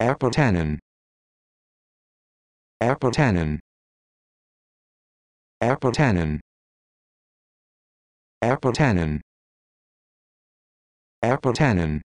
Apertanin. Apertanin. Apertanin. Apertanin. Apertanin.